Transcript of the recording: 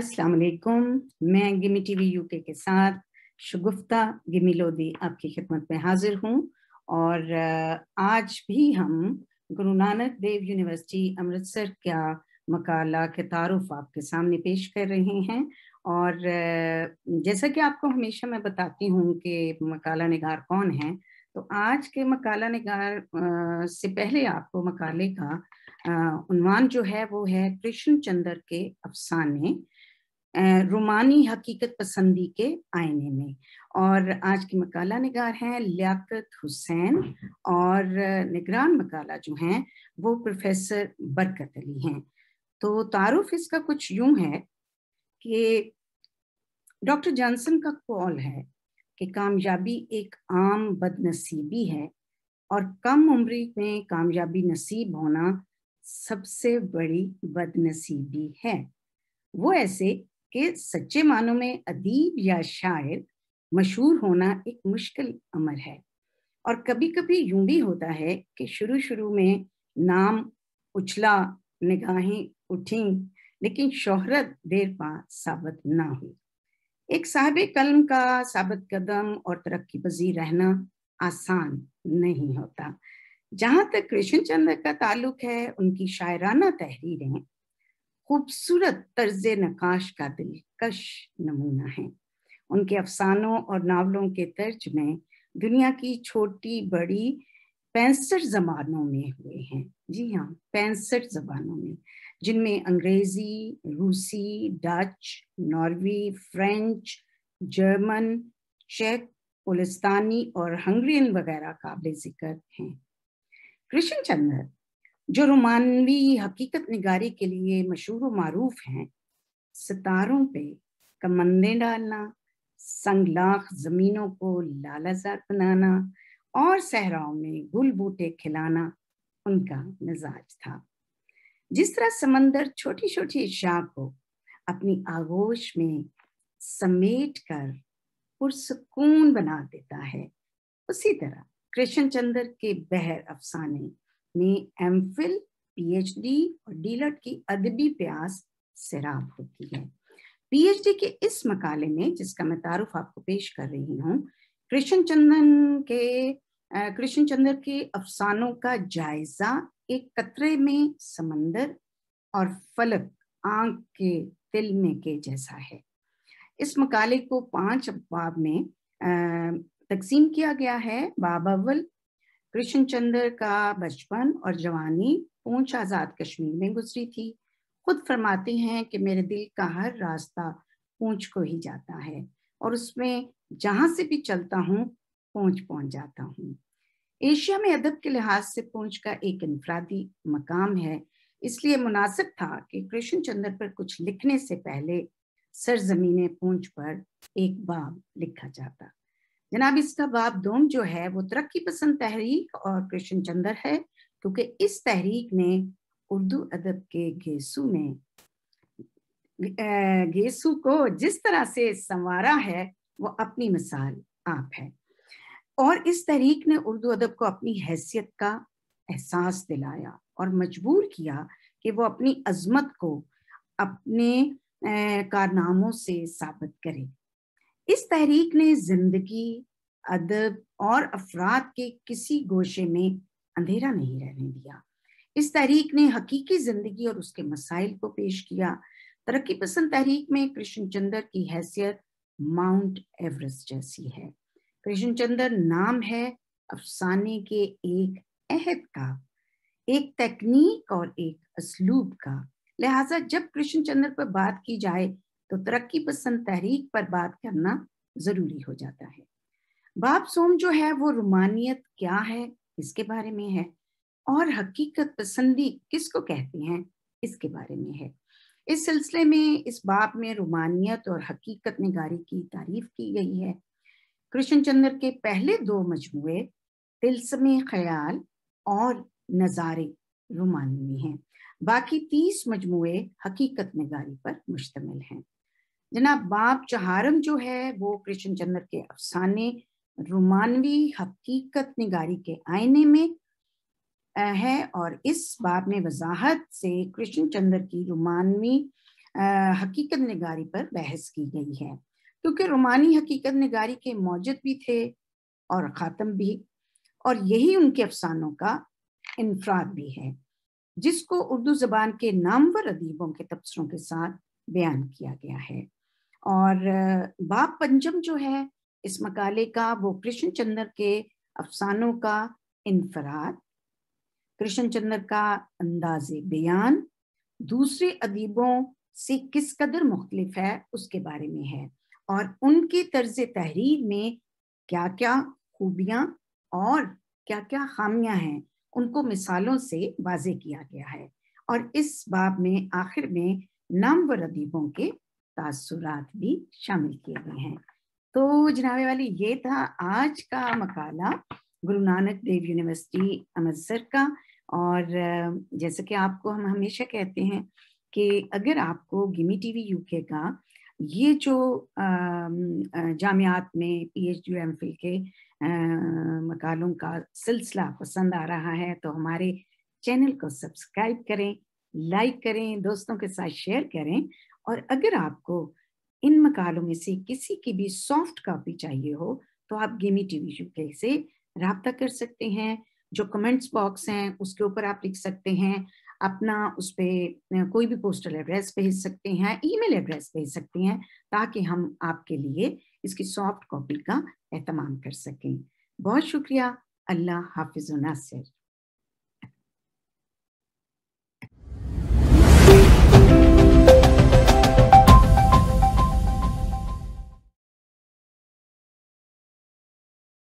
अस्सलाम वालेकुम मैं गिमी टीवी यूके के साथ शुगुफ्ता गिमी लोदी आपकी खिदमत में हाजिर हूँ और आज भी हम गुरु नानक देव यूनिवर्सिटी अमृतसर का मकाला के तारुफ आपके सामने पेश कर रहे हैं और जैसा कि आपको हमेशा मैं बताती हूँ कि मकाला निगार कौन है तो आज के मकाला निगार से पहले आपको मकाले का उन्वान जो है वो है कृष्ण चंद्र के अफसाने रोमानी हकीकत पसंदी के आईने में और आज की मकाला निगार हैं लियाकत हुसैन और निगरान मकाला जो हैं वो प्रोफेसर बरकत अली हैं तो तारुफ इसका कुछ यूं है कि डॉक्टर जॉनसन का कॉल है कि कामयाबी एक आम बदनसीबी है और कम उम्र में कामयाबी नसीब होना सबसे बड़ी बदनसीबी है वो ऐसे कि सच्चे मानों में अदीब या शायर मशहूर होना एक मुश्किल अमर है और कभी कभी यूं भी होता है कि शुरू शुरू में नाम उछला निगाहें उठी लेकिन शोहरत देर पा साबित ना हुई एक साहब कलम का साबित कदम और तरक्की पजी रहना आसान नहीं होता जहाँ तक कृष्णचंद्र का ताल्लुक है उनकी शायराना तहरीरें खूबसूरत तर्ज नकाश का दिलकश नमूना है उनके अफसानों और नावलों के तर्ज में दुनिया की छोटी बड़ी पैंसठ जबानों में हुए हैं जी हाँ पैंसठ जबानों में जिनमें अंग्रेजी रूसी डच नॉर्वे फ्रेंच जर्मन चेक पुलिस्तानी और हंगरियन वगैरह काबिल जिक्र हैं कृष्ण चंद्र जो रोमानवी हकीकत निगारी के लिए मशहूर मरूफ हैं सितारों पे कमंदे डालना संगलाख ज़मीनों को लालाजार बनाना और सहराओं में गुल बूटे खिलाना उनका मिजाज था जिस तरह समंदर छोटी छोटी अशा को अपनी आगोश में समेट कर पुरसकून बना देता है उसी तरह कृष्ण चंद्र के बहर अफसाने में एम फिल पीएचडी और डीलट की अदबी प्यास सैराब होती है पीएचडी के इस मकाले में जिसका मैं तारुफ आपको पेश कर रही हूँ कृष्ण चंदन के कृष्ण चंद्र के अफसानों का जायजा एक कतरे में समंदर और फलक आंख के तिल में के जैसा है इस मकाले को पांच अफवाब में तकसीम किया गया है बाब अव्वल कृष्ण चंद्र का बचपन और जवानी पूंछ आजाद कश्मीर में गुजरी थी खुद फरमाते हैं कि मेरे दिल का हर रास्ता पूंछ को ही जाता है और उसमें जहां से भी चलता हूँ पूंछ पहुंच जाता हूँ एशिया में अदब के लिहाज से पूंछ का एक इनफरादी मकाम है इसलिए मुनासिब था कि कृष्ण चंद्र पर कुछ लिखने से पहले सरजमीन पूंछ पर एक बाब लिखा जाता जनाब इसका बाप दोम जो है वो तरक्की पसंद तहरीक और कृष्ण चंद्र है क्योंकि इस तहरीक ने उर्दू अदब के घेसू में घेसू को जिस तरह से संवारा है वो अपनी मिसाल आप है और इस तहरीक ने उर्दू अदब को अपनी हैसियत का एहसास दिलाया और मजबूर किया कि वो अपनी अजमत को अपने कारनामों से साबित करे इस तहरीक ने जिंदगी अदब और अफराद के किसी गोशे में अंधेरा नहीं रहने दिया इस तहरीक ने हकीकी जिंदगी और उसके मसाइल को पेश किया तरक्की पसंद तहरीक में कृष्ण चंद्र की हैसियत माउंट एवरेस्ट जैसी है कृष्ण चंद्र नाम है अफसाने के एक अहद का एक तकनीक और एक असलूब का लिहाजा जब कृष्ण चंद्र पर बात की जाए तो तरक्की पसंद तहरीक पर बात करना जरूरी हो जाता है बाप सोम जो है वो रुमानियत क्या है इसके बारे में है और हकीकत पसंदी किसको कहते हैं इसके बारे में है इस सिलसिले में इस बाप में रुमानियत और हकीकत निगारी की तारीफ की गई है कृष्ण चंद्र के पहले दो मजमु तिलसम ख्याल और नज़ारे रुमानी में हैं बाकी तीस मजमु हकीकत निगारी पर मुश्तमिल हैं जनाब बाप चहारम जो है वो कृष्ण चंद्र के अफसाने रोमानवी हकीकत निगारी के आईने में है और इस बाब में वजाहत से कृष्ण चंद्र की रोमानवी हकीकत निगारी पर बहस की गई है क्योंकि रोमानी हकीकत निगारी के मौजद भी थे और ख़ातम भी और यही उनके अफसानों का इनफराद भी है जिसको उर्दू जबान के नामवर अदीबों के तबसरों के साथ बयान किया गया है और बाप पंचम जो है इस मकाले का वो कृष्ण चंद्र के अफसानों का इनफराद कृष्ण चंद्र का अंदाज बयान दूसरे अदीबों से किस कदर मुख्तलिफ है उसके बारे में है और उनके तर्ज तहरीर में क्या क्या खूबियाँ और क्या क्या खामियां हैं उनको मिसालों से वाजे किया गया है और इस बाब में आखिर में नामवर अदीबों के तासुरात भी शामिल किए गए हैं तो जनाबे वाली ये था आज का मकाला गुरु नानक देव यूनिवर्सिटी अमृतसर का और जैसे कि आपको हम हमेशा कहते हैं कि अगर आपको गिमी टीवी यूके का ये जो जामियात में पी एच यू एम फिल के मकालों का सिलसिला पसंद आ रहा है तो हमारे चैनल को सब्सक्राइब करें लाइक करें दोस्तों के साथ शेयर करें और अगर आपको इन मकालों में से किसी की भी सॉफ्ट कॉपी चाहिए हो तो आप गेमी टीवी यूके से रबता कर सकते हैं जो कमेंट्स बॉक्स हैं उसके ऊपर आप लिख सकते हैं अपना उस पर कोई भी पोस्टल एड्रेस भेज सकते हैं ईमेल एड्रेस भेज सकते हैं ताकि हम आपके लिए इसकी सॉफ्ट कॉपी का एहतमाम कर सकें बहुत शुक्रिया अल्लाह हाफिज़ नासिर